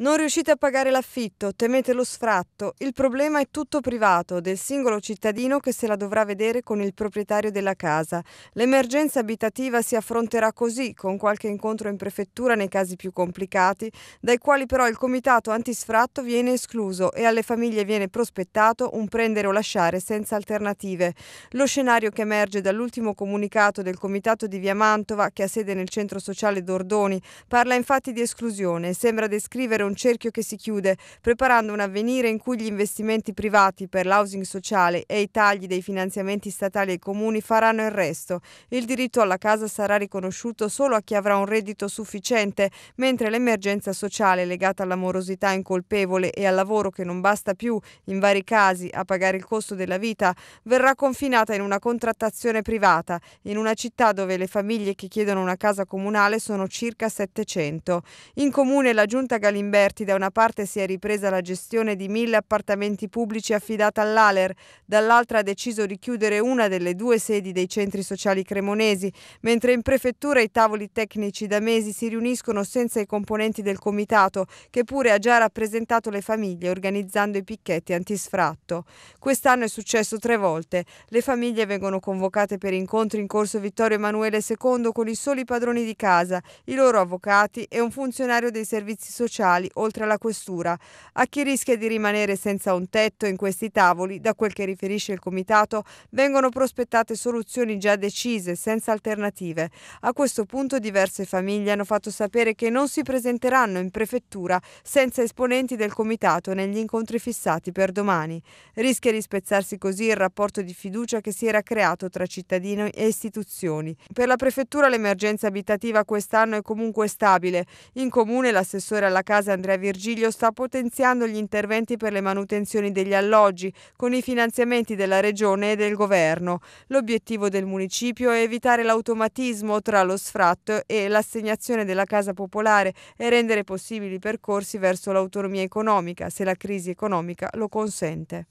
Non riuscite a pagare l'affitto, temete lo sfratto, il problema è tutto privato, del singolo cittadino che se la dovrà vedere con il proprietario della casa. L'emergenza abitativa si affronterà così, con qualche incontro in prefettura nei casi più complicati, dai quali però il comitato antisfratto viene escluso e alle famiglie viene prospettato un prendere o lasciare senza alternative. Lo scenario che emerge dall'ultimo comunicato del comitato di Via Mantova, che ha sede nel centro sociale Dordoni, parla infatti di esclusione e sembra descrivere un un cerchio che si chiude, preparando un avvenire in cui gli investimenti privati per l'housing sociale e i tagli dei finanziamenti statali ai comuni faranno il resto. Il diritto alla casa sarà riconosciuto solo a chi avrà un reddito sufficiente, mentre l'emergenza sociale legata all'amorosità incolpevole e al lavoro che non basta più, in vari casi, a pagare il costo della vita, verrà confinata in una contrattazione privata, in una città dove le famiglie che chiedono una casa comunale sono circa 700. In comune la giunta Galimbani Lamberti da una parte si è ripresa la gestione di mille appartamenti pubblici affidata all'Aler, dall'altra ha deciso di chiudere una delle due sedi dei centri sociali cremonesi, mentre in prefettura i tavoli tecnici da mesi si riuniscono senza i componenti del comitato, che pure ha già rappresentato le famiglie organizzando i picchetti antisfratto. Quest'anno è successo tre volte. Le famiglie vengono convocate per incontri in corso Vittorio Emanuele II con i soli padroni di casa, i loro avvocati e un funzionario dei servizi sociali locali, oltre alla questura, a chi rischia di rimanere senza un tetto in questi tavoli, da quel che riferisce il comitato, vengono prospettate soluzioni già decise, senza alternative. A questo punto diverse famiglie hanno fatto sapere che non si presenteranno in prefettura senza esponenti del comitato negli incontri fissati per domani. Rischia di spezzarsi così il rapporto di fiducia che si era creato tra cittadini e istituzioni. Per la prefettura l'emergenza abitativa quest'anno è comunque stabile. In comune l'assessore alla casa impresa Andrea Virgilio sta potenziando gli interventi per le manutenzioni degli alloggi con i finanziamenti della Regione e del Governo. L'obiettivo del municipio è evitare l'automatismo tra lo sfratto e l'assegnazione della casa popolare e rendere possibili percorsi verso l'autonomia economica, se la crisi economica lo consente.